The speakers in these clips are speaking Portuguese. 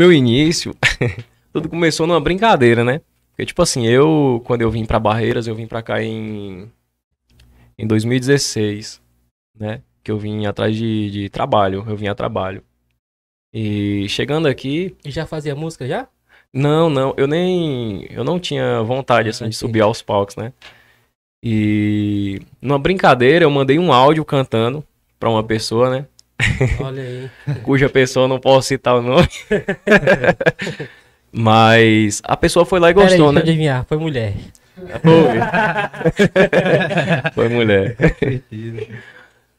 meu início, tudo começou numa brincadeira, né? Porque, tipo assim, eu, quando eu vim para Barreiras, eu vim para cá em, em 2016, né? Que eu vim atrás de, de trabalho, eu vim a trabalho. E chegando aqui... E já fazia música, já? Não, não, eu nem... Eu não tinha vontade, assim, ah, de subir aos palcos, né? E numa brincadeira, eu mandei um áudio cantando para uma pessoa, né? Olha aí. cuja pessoa não posso citar o nome. Mas a pessoa foi lá e gostou, aí, né? adivinhar, foi mulher. Foi. foi mulher.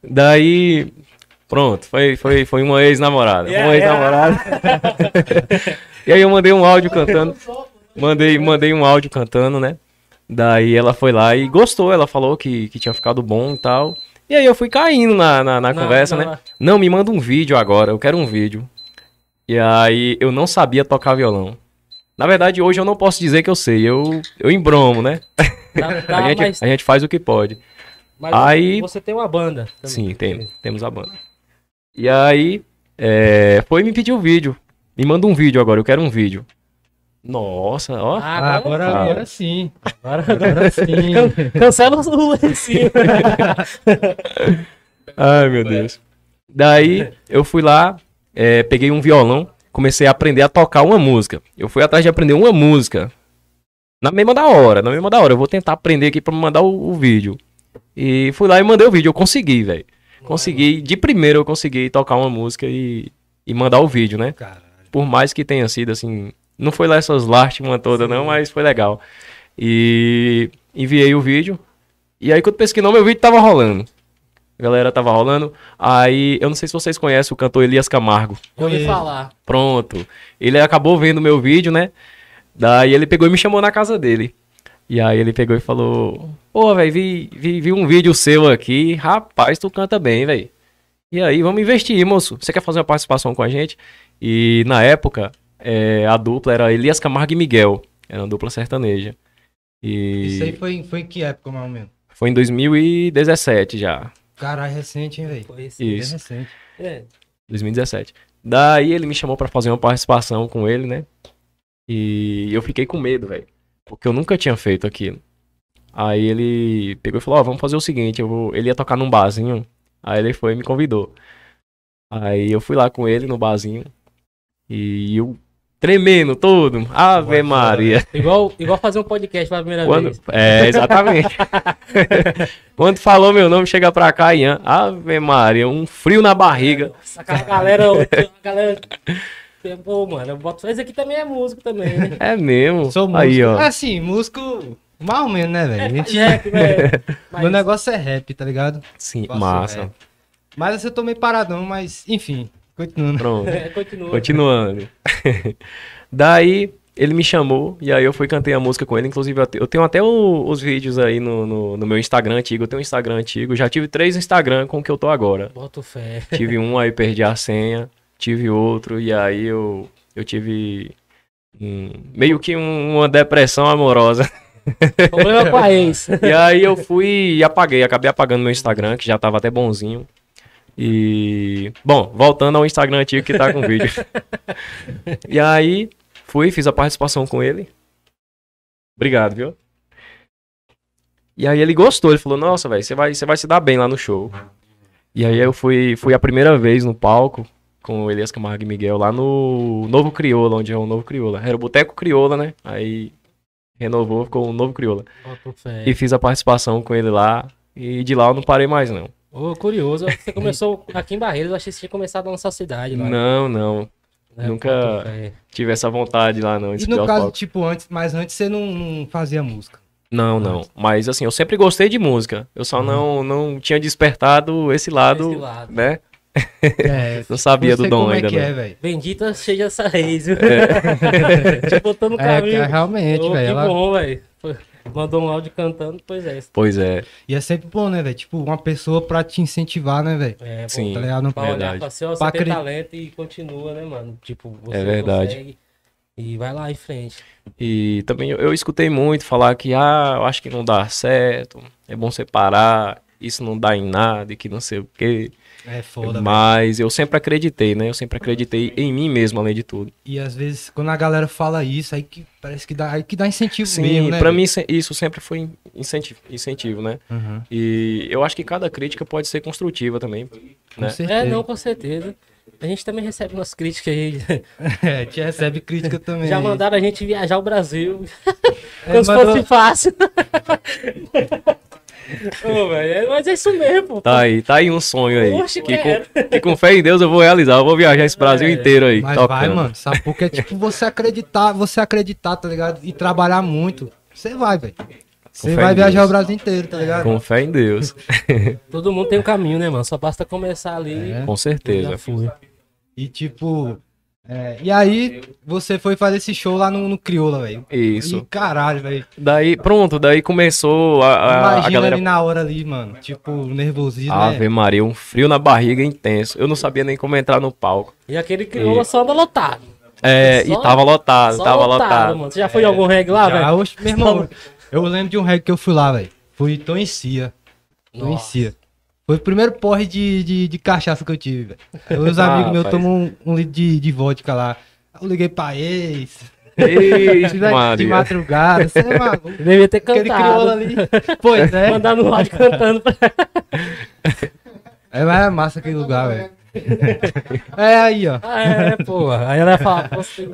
Daí, pronto, foi, foi, foi uma ex-namorada. Yeah, uma ex-namorada. Yeah. e aí eu mandei um áudio cantando. Mandei, mandei um áudio cantando, né? Daí ela foi lá e gostou, ela falou que, que tinha ficado bom e tal. E aí eu fui caindo na, na, na não, conversa, não, né? Não. não, me manda um vídeo agora, eu quero um vídeo. E aí eu não sabia tocar violão. Na verdade, hoje eu não posso dizer que eu sei, eu, eu embromo, né? a, gente, mas... a gente faz o que pode. Mas aí você tem uma banda. Também. Sim, né? tem, temos a banda. E aí é, foi me pedir o um vídeo. Me manda um vídeo agora, eu quero um vídeo. Nossa, ó. Ah, agora, ah. agora, sim. Agora, agora sim. cancela o lencinho. Ai, meu Deus. Daí eu fui lá, é, peguei um violão, comecei a aprender a tocar uma música. Eu fui atrás de aprender uma música. Na mesma da hora, na mesma da hora. Eu vou tentar aprender aqui pra mandar o, o vídeo. E fui lá e mandei o vídeo. Eu consegui, velho. Consegui, de primeiro eu consegui tocar uma música e, e mandar o vídeo, né? Caralho. Por mais que tenha sido assim não foi lá essas lástimas todas, não, mas foi legal. E enviei o vídeo. E aí, quando que não, meu vídeo tava rolando. A galera tava rolando. Aí, eu não sei se vocês conhecem o cantor Elias Camargo. Ouvi falar. Pronto. Ele acabou vendo meu vídeo, né? Daí ele pegou e me chamou na casa dele. E aí ele pegou e falou: Pô, velho, vi, vi, vi um vídeo seu aqui. Rapaz, tu canta bem, velho. E aí, vamos investir, moço. Você quer fazer uma participação com a gente? E na época, é, a dupla era Elias Camargo e Miguel. Era uma dupla sertaneja. E... Isso aí foi, foi em que época, mais ou menos? Foi em 2017 já. Caralho, é recente, hein, velho? Foi recente. Isso. É recente. É. 2017. Daí ele me chamou para fazer uma participação com ele, né? E eu fiquei com medo, velho. Porque eu nunca tinha feito aquilo. Aí ele pegou e falou: Ó, oh, vamos fazer o seguinte, eu vou... ele ia tocar num barzinho. Aí ele foi e me convidou. Aí eu fui lá com ele no barzinho. E eu Tremendo todo. Ave Maria. Igual, igual fazer um podcast pela primeira Quando, vez. É, exatamente. Quando falou meu nome, chega pra cá, Ian. Ave Maria, um frio na barriga. A galera, a galera. Pô, é mano, eu boto. Esse aqui também é músico também, né? É mesmo. Sou músico. Aí, ó. Assim, músico. Mais ou menos, né, velho? É, Gente... É, rap, velho. Né? Meu negócio é rap, tá ligado? Sim, massa. mas eu tô meio paradão, mas enfim. Continuando. Pronto. É, Continuando. Daí ele me chamou e aí eu fui cantei a música com ele. Inclusive, eu tenho até o, os vídeos aí no, no, no, meu Instagram antigo. Eu tenho um Instagram antigo. Já tive três Instagram com o que eu tô agora. Boto fé. Tive um, aí perdi a senha. Tive outro, e aí eu, eu tive um, meio que um, uma depressão amorosa. Problema com a ex. E aí eu fui e apaguei. Acabei apagando meu Instagram, que já tava até bonzinho. E, bom, voltando ao Instagram antigo que tá com vídeo. e aí, fui, fiz a participação com ele. Obrigado, viu? E aí ele gostou, ele falou: "Nossa, velho, você vai, você vai se dar bem lá no show". E aí eu fui, fui a primeira vez no palco com o Elias Camargo e Miguel lá no Novo Crioula, onde é o Novo Crioula. Era o Boteco Crioula, né? Aí renovou, ficou o Novo Crioula. Oh, e fiz a participação com ele lá e de lá eu não parei mais não. Ô, oh, curioso, você começou aqui em Barreiros, eu achei que você tinha começado na sua cidade. Lá. Né? Não, não. Né, é, Nunca ponto, tive essa vontade lá, não. E no caso, tipo, antes, mas antes você não, não fazia música? Não, não. Mas assim, eu sempre gostei de música. Eu só hum. não, não tinha despertado esse lado, esse lado. né? É, não sabia do dom é ainda. É que não. é, Bendita seja essa reis, viu? É. Te botou no caminho. É, é, realmente, velho. Que ela... bom, velho mandou um áudio cantando, pois é. Pois é. E é sempre bom, né, velho? Tipo, uma pessoa pra te incentivar, né, velho? É, bom, Sim, tá, tá ligado? no Pra verdade. olhar, pra ser, ó, pra talento e continua, né, mano? Tipo, você é verdade. consegue e vai lá em frente. E também eu, eu escutei muito falar que, ah, eu acho que não dá certo, é bom separar isso não dá em nada e que não sei o quê. É foda. Mas mesmo. eu sempre acreditei, né? Eu sempre acreditei em mim mesmo, além de tudo. E às vezes, quando a galera fala isso, aí que parece que dá, aí que dá incentivo Sim, mesmo, né? pra mim isso sempre foi incentivo, incentivo né? Uhum. E eu acho que cada crítica pode ser construtiva também. Com né? certeza. É, não, com certeza. A gente também recebe umas críticas aí. É, te recebe crítica também. Já mandaram a gente viajar o Brasil. É, Como se fosse fácil. Ô, véio, é, mas é isso mesmo. Tá pô. aí, tá aí um sonho aí. Poxa, que, com, que com fé em Deus eu vou realizar. Eu vou viajar esse Brasil é, inteiro aí. Mas tocando. vai, mano. porque é tipo você acreditar, você acreditar, tá ligado? E trabalhar muito. Você vai, velho. Você vai viajar Deus. o Brasil inteiro, tá ligado? Com fé em Deus. Todo mundo tem um caminho, né, mano? Só basta começar ali. É, com certeza. E tipo, é, e aí, você foi fazer esse show lá no, no Crioula, velho. Isso. E caralho, velho. Daí, pronto, daí começou a, a, Imagina a galera... ali na hora ali, mano. Tipo, nervosismo, né? Ave né? Maria, um frio na barriga intenso. Eu não sabia nem como entrar no palco. E aquele Crioula e... só lotado. É, só... e tava lotado, só tava lotado. lotado. Mano. Você já foi é, em algum reggae lá, velho? Meu Eu lembro de um reggae que eu fui lá, velho. Fui Tom em Cia. Tom em Cia. Foi o primeiro porre de, de, de cachaça que eu tive, velho. Meus ah, amigos meus tomam um, um, litro de, de vodka lá. Eu liguei pra ex. Ei, de, de madrugada, você é maluco. devia ter cantado. Aquele crioulo ali. Pois é. Mandar no rádio cantando. É, mas é massa aquele lugar, velho. É aí, ó. Ah, é, porra. Aí ela ia falar, você...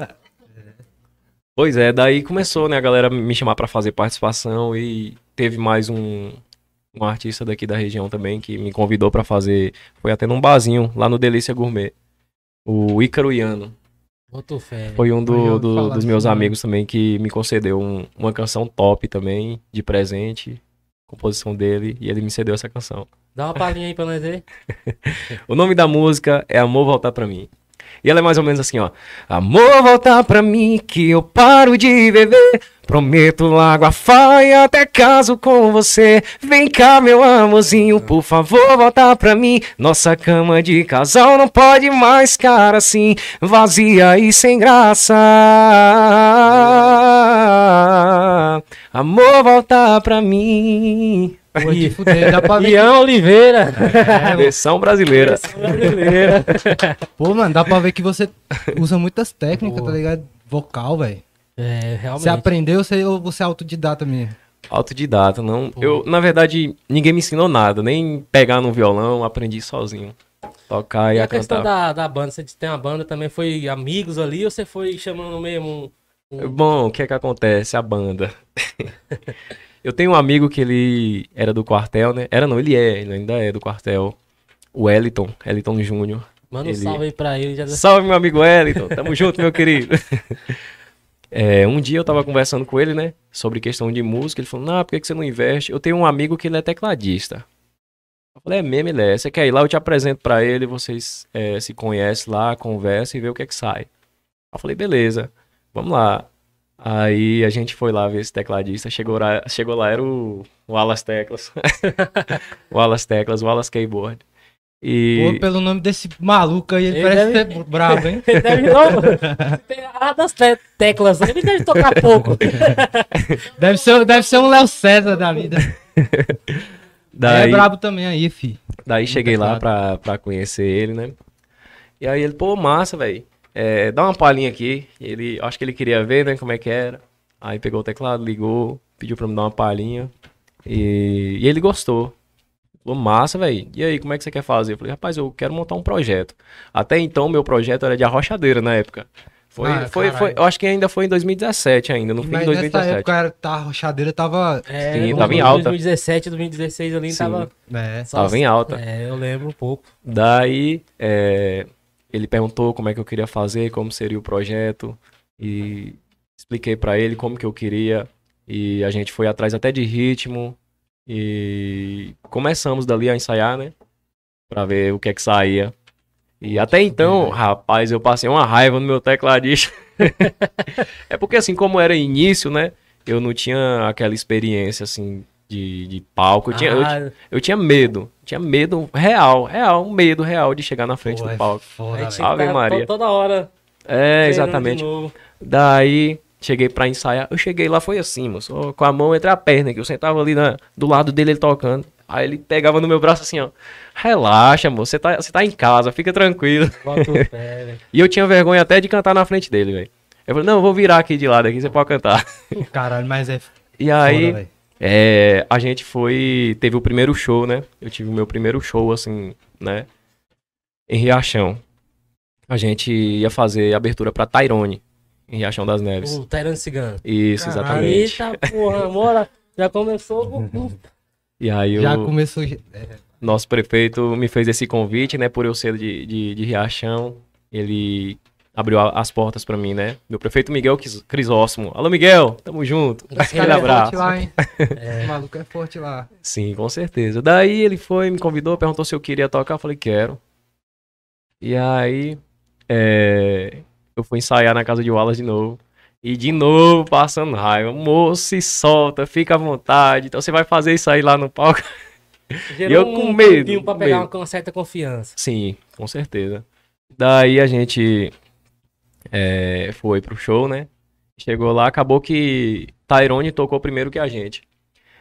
Pois é, daí começou, né, a galera me chamar para fazer participação e teve mais um, um artista daqui da região também que me convidou para fazer. Foi até num barzinho lá no Delícia Gourmet. O Ícaro Iano. fé. Foi um do, do, dos meus amigos também que me concedeu um, uma canção top também, de presente. Composição dele, e ele me cedeu essa canção. Dá uma palhinha aí pra nós ver. o nome da música é Amor Voltar Pra Mim. E ela é mais ou menos assim, ó. Amor, volta pra mim que eu paro de beber. Prometo lago a faia até caso com você. Vem cá, meu amorzinho, por favor, volta pra mim. Nossa cama de casal não pode mais, cara, assim, vazia e sem graça. Amor, volta pra mim. Porra, e... dá pra ver. Ian que... Oliveira. É, versão brasileira. brasileira. Pô, mano, dá pra ver que você usa muitas técnicas, Pô. tá ligado? Vocal, velho. É, realmente. Você aprendeu você, ou você é autodidata mesmo? Autodidata, não. Pô. Eu, na verdade, ninguém me ensinou nada, nem pegar no violão, aprendi sozinho. Tocar e, e a, a questão da, da, banda, você tem uma banda também, foi amigos ali ou você foi chamando mesmo? Um... Bom, o que é que acontece? A banda. Eu tenho um amigo que ele era do quartel, né? Era não, ele é, ele ainda é do quartel. O Wellington, Wellington Júnior. Manda um salve aí pra ele. Já... Salve, meu amigo Wellington. Tamo junto, meu querido. É, um dia eu tava conversando com ele, né? Sobre questão de música. Ele falou, não, por que, você não investe? Eu tenho um amigo que ele é tecladista. Eu falei, é mesmo, ele é. Você quer ir lá? Eu te apresento para ele. Vocês é, se conhecem lá, conversam e vê o que é que sai. Eu falei, beleza, vamos lá. Aí a gente foi lá ver esse tecladista, chegou lá, chegou lá era o, Wallace Alas Teclas. o Alas Teclas, o Alas Keyboard. E... Pô, pelo nome desse maluco aí, ele, ele parece deve... ser brabo, hein? ele deve a das teclas, ele deve tocar pouco. deve, ser, deve ser um Léo César da vida. Daí, é brabo também aí, fi. Daí cheguei lá pra, pra conhecer ele, né? E aí ele, pô, massa, velho. É, dá uma palhinha aqui. Ele, acho que ele queria ver, né, como é que era. Aí pegou o teclado, ligou, pediu pra me dar uma palhinha. E, e ele gostou. Falou, massa, velho. E aí, como é que você quer fazer? Eu falei, rapaz, eu quero montar um projeto. Até então, meu projeto era de arrochadeira na época. Foi, ah, foi, foi, eu acho que ainda foi em 2017 ainda, no fim de 2017. Nessa época tá, a rochadeira tava... É, Sim, tava em alta. 2017, 2016 ali Sim, tava... É, tava em alta. É, eu lembro um pouco. Daí, é, ele perguntou como é que eu queria fazer, como seria o projeto e expliquei para ele como que eu queria e a gente foi atrás até de ritmo e começamos dali a ensaiar, né? Para ver o que é que saía. E até então, rapaz, eu passei uma raiva no meu tecladista. é porque assim, como era início, né? Eu não tinha aquela experiência assim de, de palco. Eu, ah. tinha, eu, eu, tinha medo. Tinha medo real, real, um medo real de chegar na frente Pô, do é palco. É foda, Ave tá Maria. Toda hora. É, exatamente. Daí, cheguei para ensaiar. Eu cheguei lá, foi assim, moço. Com a mão entre a perna, que eu sentava ali na, do lado dele, ele tocando. Aí ele pegava no meu braço assim, ó. Relaxa, moço. Você tá, você tá em casa, fica tranquilo. Pé, e eu tinha vergonha até de cantar na frente dele, velho. Eu falei, não, eu vou virar aqui de lado aqui, você pode cantar. Caralho, mas é. E aí, foda, é, a gente foi. Teve o primeiro show, né? Eu tive o meu primeiro show, assim, né? Em Riachão. A gente ia fazer abertura pra Tairone, em Riachão das Neves. O Tairone Cigano. Isso, exatamente. Eita porra, mora. Já começou. e aí Já o... começou. É. Nosso prefeito me fez esse convite, né? Por eu ser de, de, de Riachão. Ele abriu as portas para mim, né? Meu prefeito Miguel Crisóstomo. Alô, Miguel, tamo junto. Esse é Aquele abraço. É forte lá, hein? É. O maluco é forte lá. Sim, com certeza. Daí ele foi, me convidou, perguntou se eu queria tocar, eu falei, quero. E aí, é... eu fui ensaiar na casa de Wallace de novo. E de novo passando raiva. Moço, se solta, fica à vontade. Então você vai fazer isso aí lá no palco. Gerou e eu com medo. Pra pegar medo. uma certa confiança. Sim, com certeza. Daí a gente é, foi pro show, né? Chegou lá, acabou que Tyrone tocou primeiro que a gente.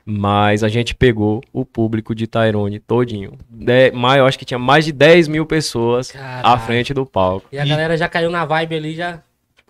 Mas a gente pegou o público de Tyrone todinho. De, acho que tinha mais de 10 mil pessoas Caralho. à frente do palco. E a galera já caiu na vibe ali, já.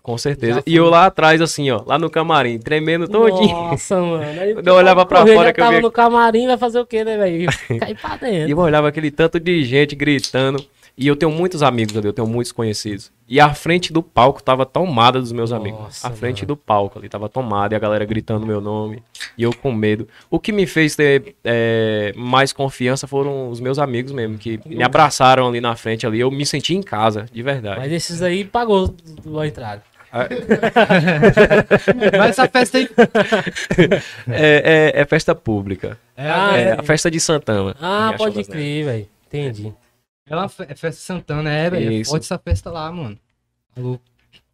Com certeza. E eu lá atrás, assim, ó, lá no camarim, tremendo todinho. Nossa, mano. Aí, eu olhava pra correr, fora que eu tava via... no camarim, vai fazer o quê, né, velho? Cair pra dentro. e eu olhava aquele tanto de gente gritando. E eu tenho muitos amigos ali, eu tenho muitos conhecidos. E a frente do palco tava tomada dos meus Nossa, amigos. A frente mano. do palco ali tava tomada e a galera gritando meu nome. E eu com medo. O que me fez ter é, mais confiança foram os meus amigos mesmo, que me abraçaram ali na frente ali. Eu me senti em casa, de verdade. Mas esses aí pagou a entrada. Ah. Mas essa festa aí. É, é, é festa pública. Ah, é, é. a festa de Santana. Ah, pode crer, velho. Entendi. É uma fe é festa Santana, é, velho. É pode essa festa lá, mano. alô tá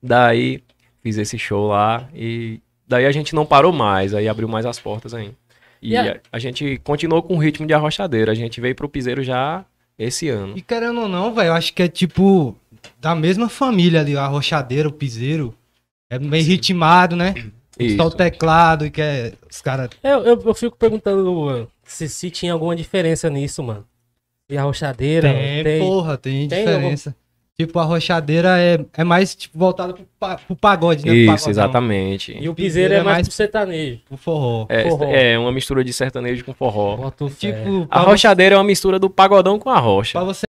Daí fiz esse show lá e daí a gente não parou mais, aí abriu mais as portas ainda. E yeah. a, a, gente continuou com o ritmo de arrochadeira, a gente veio pro Piseiro já esse ano. E querendo ou não, velho, acho que é tipo da mesma família ali, o arrochadeiro, o Piseiro. É meio Sim. ritmado, né? Isso. Só o teclado e que é, os caras. Eu, eu, eu, fico perguntando, se, se tinha alguma diferença nisso, mano. E a rochadeira? Tem, tem, porra, tem, tem diferença. Algum... Tipo, a rochadeira é, é mais tipo, voltada pro, pa, pro pagode, né? Isso, exatamente. E o piseiro é, é mais pro sertanejo. Pro forró. É, forró. é uma mistura de sertanejo com forró. tipo, a rochadeira é uma mistura do pagodão com a rocha. Pra você